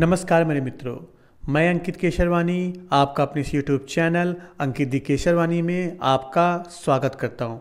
नमस्कार मेरे मित्रों मैं अंकित केशरवानी आपका अपने इस यूट्यूब चैनल अंकित दी केशरवानी में आपका स्वागत करता हूं।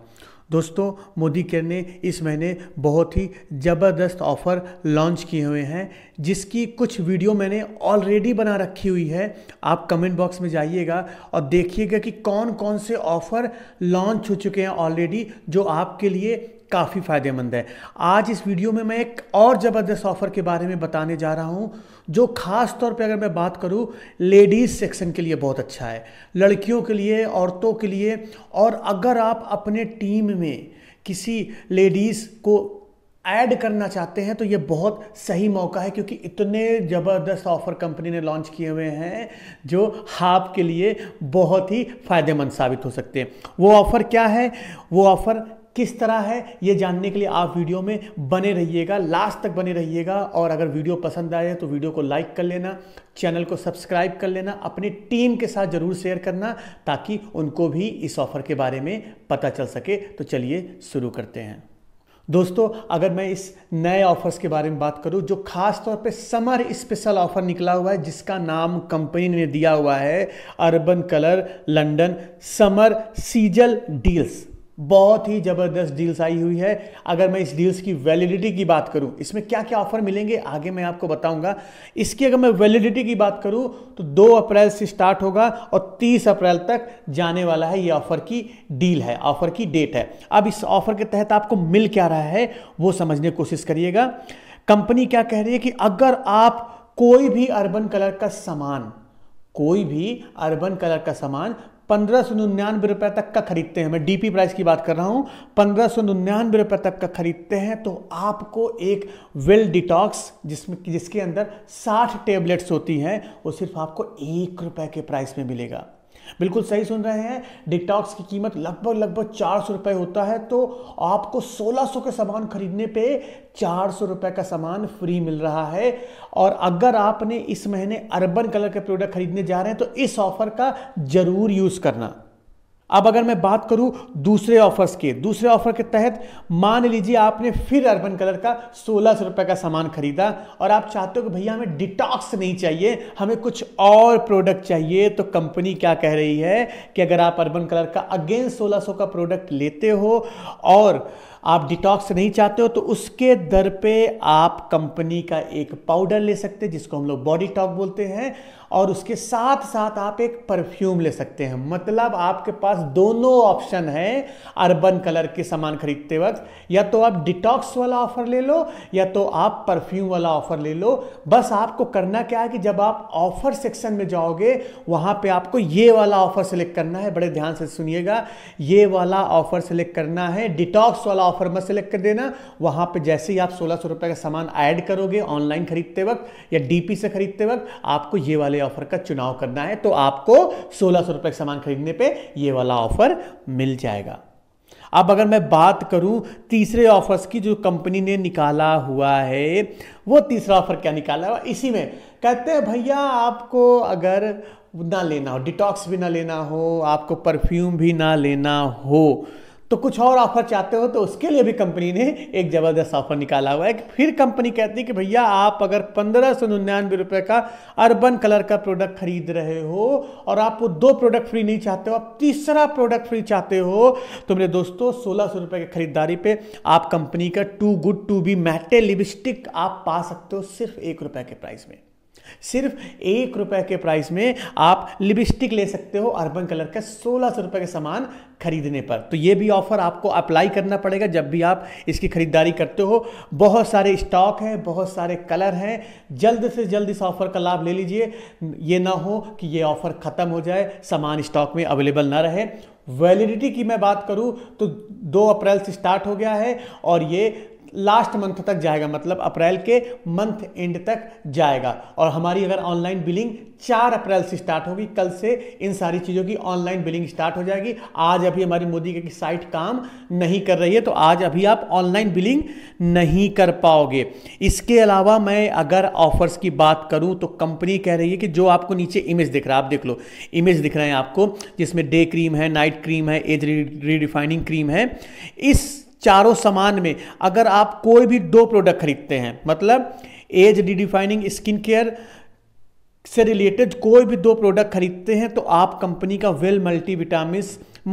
दोस्तों मोदी केयर ने इस महीने बहुत ही ज़बरदस्त ऑफ़र लॉन्च किए हुए हैं जिसकी कुछ वीडियो मैंने ऑलरेडी बना रखी हुई है आप कमेंट बॉक्स में जाइएगा और देखिएगा कि कौन कौन से ऑफ़र लॉन्च हो चुके हैं ऑलरेडी जो आपके लिए काफ़ी फ़ायदेमंद है आज इस वीडियो में मैं एक और ज़बरदस्त ऑफ़र के बारे में बताने जा रहा हूँ जो ख़ास तौर पे अगर मैं बात करूँ लेडीज़ सेक्शन के लिए बहुत अच्छा है लड़कियों के लिए औरतों के लिए और अगर आप अपने टीम में किसी लेडीज़ को ऐड करना चाहते हैं तो ये बहुत सही मौका है क्योंकि इतने ज़बरदस्त ऑफ़र कंपनी ने लॉन्च किए हुए हैं जो आपके लिए बहुत ही फ़ायदेमंद साबित हो सकते हैं वो ऑफ़र क्या है वो ऑफ़र किस तरह है ये जानने के लिए आप वीडियो में बने रहिएगा लास्ट तक बने रहिएगा और अगर वीडियो पसंद आए तो वीडियो को लाइक कर लेना चैनल को सब्सक्राइब कर लेना अपनी टीम के साथ ज़रूर शेयर करना ताकि उनको भी इस ऑफ़र के बारे में पता चल सके तो चलिए शुरू करते हैं दोस्तों अगर मैं इस नए ऑफर्स के बारे में बात करूं जो खास तौर पे समर स्पेशल ऑफर निकला हुआ है जिसका नाम कंपनी ने दिया हुआ है urban colour London summer sizzle deals बहुत ही ज़बरदस्त डील्स आई हुई है अगर मैं इस डील्स की वैलिडिटी की बात करूं इसमें क्या क्या ऑफर मिलेंगे आगे मैं आपको बताऊंगा इसकी अगर मैं वैलिडिटी की बात करूं तो 2 अप्रैल से स्टार्ट होगा और 30 अप्रैल तक जाने वाला है ये ऑफर की डील है ऑफर की डेट है अब इस ऑफर के तहत आपको मिल क्या रहा है वो समझने की कोशिश करिएगा कंपनी क्या कह रही है कि अगर आप कोई भी अर्बन कलर का सामान कोई भी अर्बन कलर का सामान पंद्रह सौ निन्यानवे रुपए तक का खरीदते हैं मैं डीपी प्राइस की बात कर रहा हूं पंद्रह सौ निन्यानवे रुपए तक का खरीदते हैं तो आपको एक वेल डिटॉक्स जिसमें जिसके अंदर साठ टेबलेट्स होती हैं वो सिर्फ आपको एक रुपए के प्राइस में मिलेगा बिल्कुल सही सुन रहे हैं डिकटॉक्स की कीमत लगभग लगभग चार सौ रुपये होता है तो आपको सोलह सौ के सामान खरीदने पे चार सौ रुपये का सामान फ्री मिल रहा है और अगर आपने इस महीने अर्बन कलर के प्रोडक्ट खरीदने जा रहे हैं तो इस ऑफर का ज़रूर यूज़ करना अब अगर मैं बात करूं दूसरे ऑफर्स के दूसरे ऑफर के तहत मान लीजिए आपने फिर अर्बन कलर का सोलह सौ रुपये का सामान खरीदा और आप चाहते हो कि भैया हमें डिटॉक्स नहीं चाहिए हमें कुछ और प्रोडक्ट चाहिए तो कंपनी क्या कह रही है कि अगर आप अर्बन कलर का अगेन सोलह सौ का प्रोडक्ट लेते हो और आप डिटॉक्स नहीं चाहते हो तो उसके दर पे आप कंपनी का एक पाउडर ले सकते हैं जिसको हम लोग बॉडी टॉक बोलते हैं और उसके साथ साथ आप एक परफ्यूम ले सकते हैं मतलब आपके पास दोनों ऑप्शन है अर्बन कलर के सामान खरीदते वक्त या तो आप डिटॉक्स वाला ऑफर ले लो या तो आप परफ्यूम वाला ऑफर ले लो बस आपको करना क्या है कि जब आप ऑफर सेक्शन में जाओगे वहाँ पे आपको ये वाला ऑफर सेलेक्ट करना है बड़े ध्यान से सुनिएगा ये वाला ऑफर सेलेक्ट करना है डिटॉक्स वाला ऑफर में सेलेक्ट कर देना वहां पे जैसे ही आप सोलह सौ रुपये का सामान ऐड करोगे ऑनलाइन खरीदते वक्त या डीपी से खरीदते वक्त आपको ये वाले ऑफर का चुनाव करना है तो आपको सोलह सौ रुपये का सामान खरीदने पे ये वाला ऑफर मिल जाएगा अब अगर मैं बात करूं तीसरे ऑफर्स की जो कंपनी ने निकाला हुआ है वो तीसरा ऑफर क्या निकाला हुआ इसी में कहते हैं भैया आपको अगर ना लेना हो डिटॉक्स भी ना लेना हो आपको परफ्यूम भी ना लेना हो तो कुछ और ऑफर चाहते हो तो उसके लिए भी कंपनी ने एक ज़बरदस्त ऑफर निकाला हुआ है कि फिर कंपनी कहती है कि भैया आप अगर पंद्रह सौ निन्यानवे रुपये का अर्बन कलर का प्रोडक्ट खरीद रहे हो और आप वो दो प्रोडक्ट फ्री नहीं चाहते हो आप तीसरा प्रोडक्ट फ्री चाहते हो तो मेरे दोस्तों सोलह सौ रुपये की खरीदारी पे आप कंपनी का too good to be matte lipstick आप पा सकते हो सिर्फ एक रुपये के प्राइस में सिर्फ एक रुपए के प्राइस में आप लिपस्टिक ले सकते हो अर्बन कलर का सोलह सौ रुपए का सामान खरीदने पर तो ये भी ऑफ़र आपको अप्लाई करना पड़ेगा जब भी आप इसकी ख़रीदारी करते हो बहुत सारे स्टॉक हैं बहुत सारे कलर हैं जल्द से जल्द इस ऑफ़र का लाभ ले लीजिए ये ना हो कि ये ऑफ़र ख़त्म हो जाए सामान स्टॉक में अवेलेबल ना रहे वैलिडिटी की मैं बात करूं तो 2 अप्रैल से स्टार्ट हो गया है और ये लास्ट मंथ तक जाएगा मतलब अप्रैल के मंथ एंड तक जाएगा और हमारी अगर ऑनलाइन बिलिंग चार अप्रैल से स्टार्ट होगी कल से इन सारी चीज़ों की ऑनलाइन बिलिंग स्टार्ट हो जाएगी आज अभी हमारी मोदी की साइट काम नहीं कर रही है तो आज अभी आप ऑनलाइन बिलिंग नहीं कर पाओगे इसके अलावा मैं अगर ऑफर्स की बात करूं तो कंपनी कह रही है कि जो आपको नीचे इमेज दिख रहा है आप देख लो इमेज दिख रहे हैं आपको जिसमें डे क्रीम है नाइट क्रीम है एज रिडिफाइनिंग क्रीम है इस चारों सामान में अगर आप कोई भी दो प्रोडक्ट खरीदते हैं मतलब एज डिडिफाइनिंग स्किन केयर से रिलेटेड कोई भी दो प्रोडक्ट खरीदते हैं तो आप कंपनी का well multi vitamin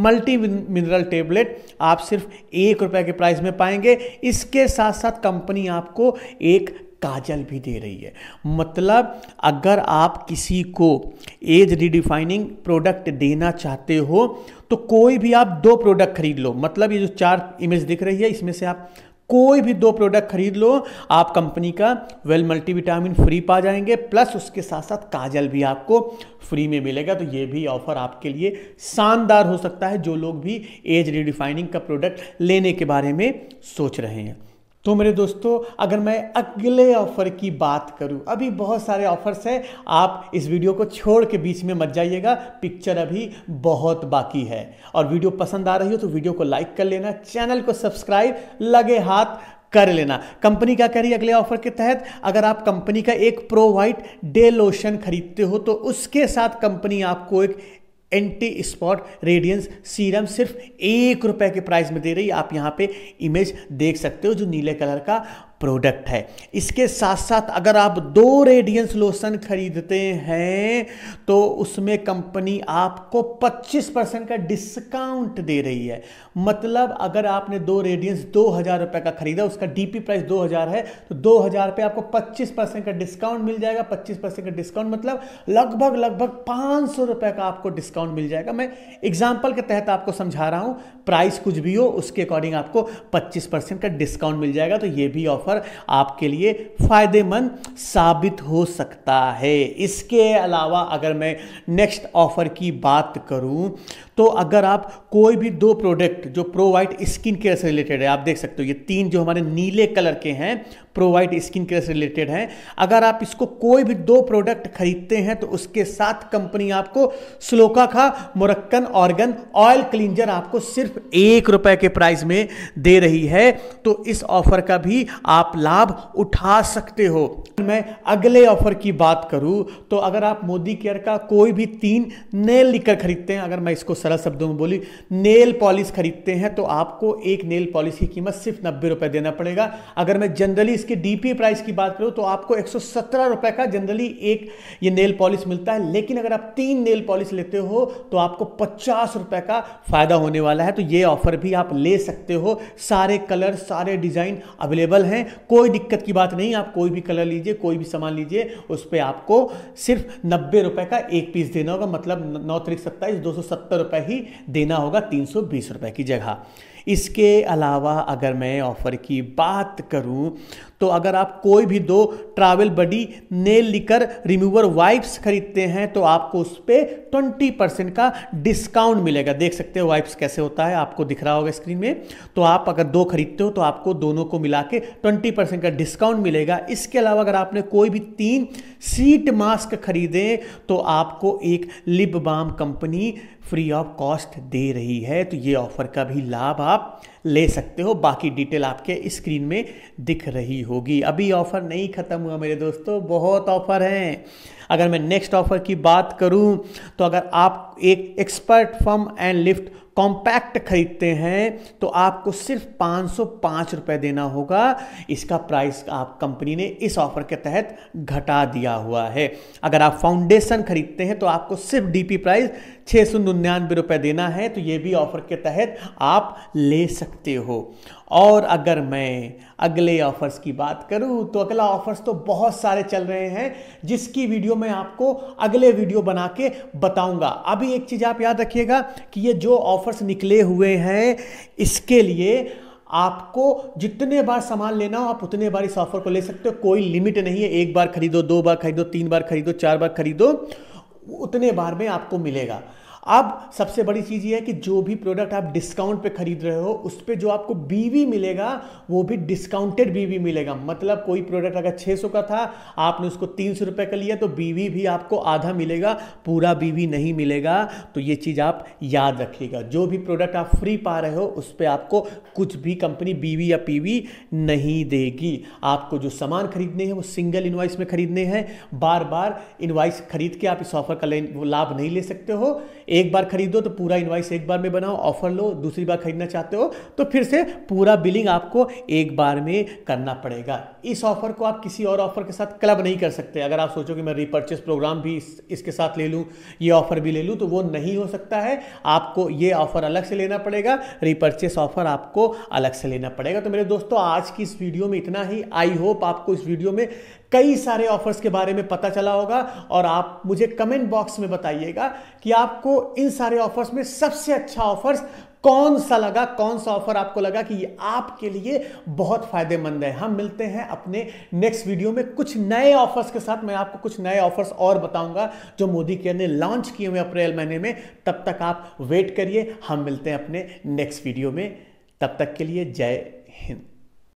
multi mineral tablet आप सिर्फ एक रुपए के प्राइस में पाएंगे इसके साथ साथ कंपनी आपको एक काजल भी दे रही है मतलब अगर आप किसी को एज रिडिफाइनिंग प्रोडक्ट देना चाहते हो तो कोई भी आप दो प्रोडक्ट खरीद लो मतलब ये जो चार इमेज दिख रही है इसमें से आप कोई भी दो प्रोडक्ट खरीद लो आप कंपनी का वेल मल्टीविटामिन फ्री पा जाएंगे प्लस उसके साथ साथ काजल भी आपको फ्री में मिलेगा तो ये भी ऑफर आपके लिए शानदार हो सकता है जो लोग भी एज रिडिफाइनिंग का प्रोडक्ट लेने के बारे में सोच रहे हैं तो मेरे दोस्तों अगर मैं अगले ऑफ़र की बात करूं अभी बहुत सारे ऑफ़र्स हैं आप इस वीडियो को छोड़ के बीच में मत जाइएगा पिक्चर अभी बहुत बाकी है और वीडियो पसंद आ रही हो तो वीडियो को लाइक कर लेना चैनल को सब्सक्राइब लगे हाथ कर लेना कंपनी क्या करी अगले ऑफर के तहत अगर आप कंपनी का एक प्रो वाइट डे लोशन खरीदते हो तो उसके साथ कंपनी आपको एक एंटी स्पॉट रेडियंस सीरम सिर्फ एक रुपए के प्राइस में दे रही है आप यहाँ पे इमेज देख सकते हो जो नीले कलर का प्रोडक्ट है इसके साथ साथ अगर आप दो रेडियंस लोशन खरीदते हैं तो उसमें कंपनी आपको 25 परसेंट का डिस्काउंट दे रही है मतलब अगर आपने दो रेडियंस दो हज़ार रुपये का खरीदा उसका डीपी प्राइस दो हज़ार है तो दो हज़ार पे आपको 25 परसेंट का डिस्काउंट मिल जाएगा 25 परसेंट का डिस्काउंट मतलब लगभग लगभग पाँच सौ रुपये का आपको डिस्काउंट मिल जाएगा मैं एग्जाम्पल के तहत आपको समझा रहा हूँ प्राइस कुछ भी हो उसके अकॉर्डिंग आपको पच्चीस परसेंट का डिस्काउंट मिल जाएगा तो ये भी ऑफर ऑफर आपके लिए फ़ायदेमंद साबित हो सकता है इसके अलावा अगर मैं नेक्स्ट ऑफर की बात करूं तो अगर आप कोई भी दो प्रोडक्ट जो प्रो वाइट स्किन केयर से रिलेटेड है आप देख सकते हो ये तीन जो हमारे नीले कलर के हैं प्रो वाइट स्किन केयर से रिलेटेड हैं अगर आप इसको कोई भी दो प्रोडक्ट खरीदते हैं तो उसके साथ कंपनी आपको स्लोका का मोरक्कन ऑर्गन ऑयल क्लींजर आपको सिर्फ एक रुपए के प्राइस में दे रही है तो इस ऑफर का भी आप लाभ उठा सकते हो मैं अगले ऑफर की बात करूं तो अगर आप मोदी केयर का कोई भी तीन नए लिकर खरीदते हैं अगर मैं इसको सरल शब्दों में बोली नेल पॉलिश खरीदते हैं तो आपको एक नेल पॉलिश की कीमत सिर्फ नब्बे रुपये देना पड़ेगा अगर मैं जनरली इसके डीपी प्राइस की बात करूँ तो आपको एक रुपए का जनरली एक ये नेल पॉलिश मिलता है लेकिन अगर आप तीन नेल पॉलिश लेते हो तो आपको पचास रुपये का फ़ायदा होने वाला है तो ये ऑफर भी आप ले सकते हो सारे कलर सारे डिज़ाइन अवेलेबल हैं कोई दिक्कत की बात नहीं आप कोई भी कलर लीजिए कोई भी सामान लीजिए उस पर आपको सिर्फ नब्बे रुपये का एक पीस देना होगा मतलब नौ तरीक सत्ताईस दो सौ सत्तर रुपये रुपये ही देना होगा तीन सौ बीस रुपये की जगह इसके अलावा अगर मैं ऑफ़र की बात करूं तो अगर आप कोई भी दो travel buddy nail lacquer remover wipes खरीदते हैं तो आपको उस पर ट्वेंटी परसेंट का डिस्काउंट मिलेगा देख सकते हो वाइप्स कैसे होता है आपको दिख रहा होगा स्क्रीन में तो आप अगर दो खरीदते हो तो आपको दोनों को मिला के ट्वेंटी परसेंट का डिस्काउंट मिलेगा इसके अलावा अगर आपने कोई भी तीन सीट मास्क खरीदे तो आपको एक lip balm company free of cost दे रही है तो ये ऑफर का भी लाभ आप ले सकते हो बाकी डिटेल आपके स्क्रीन में दिख रही होगी अभी ऑफ़र नहीं ख़त्म हुआ मेरे दोस्तों बहुत ऑफ़र हैं अगर मैं नेक्स्ट ऑफ़र की बात करूं तो अगर आप एक expert firm and lift compact खरीदते हैं तो आपको सिर्फ पाँच सौ देना होगा इसका प्राइस आप कंपनी ने इस ऑफ़र के तहत घटा दिया हुआ है अगर आप फाउंडेशन खरीदते हैं तो आपको सिर्फ डीपी प्राइस छः सौ निन्यानवे देना है तो ये भी ऑफ़र के तहत आप ले सकते हो और अगर मैं अगले ऑफर्स की बात करूं तो अगला ऑफर्स तो बहुत सारे चल रहे हैं जिसकी वीडियो मैं आपको अगले वीडियो बना के बताऊंगा अभी एक चीज़ आप याद रखिएगा कि ये जो ऑफर्स निकले हुए हैं इसके लिए आपको जितने बार सामान लेना हो आप उतने बार इस ऑफर को ले सकते हो कोई लिमिट नहीं है एक बार खरीदो दो बार खरीदो तीन बार खरीदो चार बार खरीदो उतने बार में आपको मिलेगा अब सबसे बड़ी चीज़ ये है कि जो भी प्रोडक्ट आप डिस्काउंट पे खरीद रहे हो उस पर जो आपको बीवी मिलेगा वो भी डिस्काउंटेड बीवी मिलेगा मतलब कोई प्रोडक्ट अगर 600 का था आपने उसको तीन सौ रुपये का लिया तो बीवी भी आपको आधा मिलेगा पूरा बीवी नहीं मिलेगा तो ये चीज़ आप याद रखिएगा जो भी प्रोडक्ट आप फ्री पा रहे हो उस पर आपको कुछ भी कंपनी बीवी या पी नहीं देगी आपको जो सामान खरीदने हैं वो सिंगल इन्वाइस में खरीदने हैं बार बार इन्वाइस खरीद के आप इस ऑफर का लाभ नहीं ले सकते हो एक बार खरीदो तो पूरा इन्वाइस एक बार में बनाओ ऑफर लो दूसरी बार खरीदना चाहते हो तो फिर से पूरा बिलिंग आपको एक बार में करना पड़ेगा इस ऑफर को आप किसी और ऑफर के साथ क्लब नहीं कर सकते अगर आप सोचो कि मैं रिपर्चेस प्रोग्राम भी इस, इसके साथ ले लूँ ये ऑफर भी ले लूँ तो वो नहीं हो सकता है आपको ये ऑफर अलग से लेना पड़ेगा रिपर्चेस ऑफर आपको अलग से लेना पड़ेगा तो मेरे दोस्तों आज की इस वीडियो में इतना ही आई होप आपको इस वीडियो में कई सारे ऑफर्स के बारे में पता चला होगा और आप मुझे कमेंट बॉक्स में बताइएगा कि आपको इन सारे ऑफर्स में सबसे अच्छा ऑफर्स कौन सा लगा कौन सा ऑफर आपको लगा कि ये आपके लिए बहुत फायदेमंद है हम मिलते हैं अपने नेक्स्ट वीडियो में कुछ नए ऑफर्स के साथ मैं आपको कुछ नए ऑफर्स और बताऊंगा जो मोदी केयर ने लॉन्च किए हुए अप्रैल महीने में तब तक आप वेट करिए हम मिलते हैं अपने नेक्स्ट वीडियो में तब तक के लिए जय हिंद